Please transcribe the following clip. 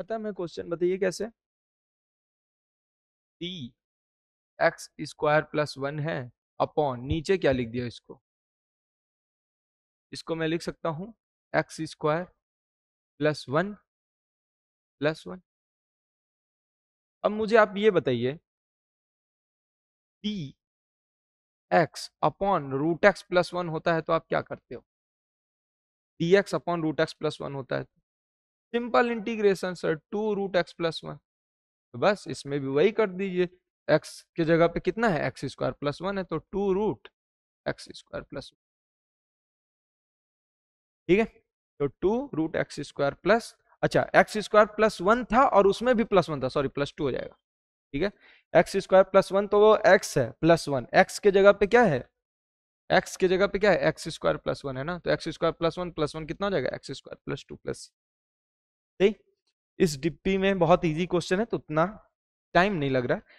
खत्म है क्वेश्चन बताइए कैसे T X square plus one है अपॉन नीचे क्या लिख दिया इसको इसको मैं लिख सकता हूं X square plus one plus one अब मुझे आप ये बताइए T X upon root X plus one होता है तो आप क्या करते हो T X upon root X plus one होता है तो। Simple integration sir two root X plus one तो बस इसमें भी वही कर दीजिए एक्स के जगह पे कितना है एक्स स्क्वायर प्लस वन है तो two root X square plus ठीक है तो two root X square plus अच्छा एक्स स्क्वायर प्लस वन था और उसमें भी प्लस वन था सॉरी प्लस टू हो जाएगा ठीक है एक्स स्क्वायर प्लस वन तो वो एक्स है प्लस वन एक्स के जगह पे क्या है एक्स के जगह पे क्या है एक्स स्क्वायर प्लस वन है ना तो X square plus one plus one कितना हो जाएगा X square plus two plus इस डिप्पी में बहुत इजी क्वेश्चन है तो उतना टाइम नहीं लग रहा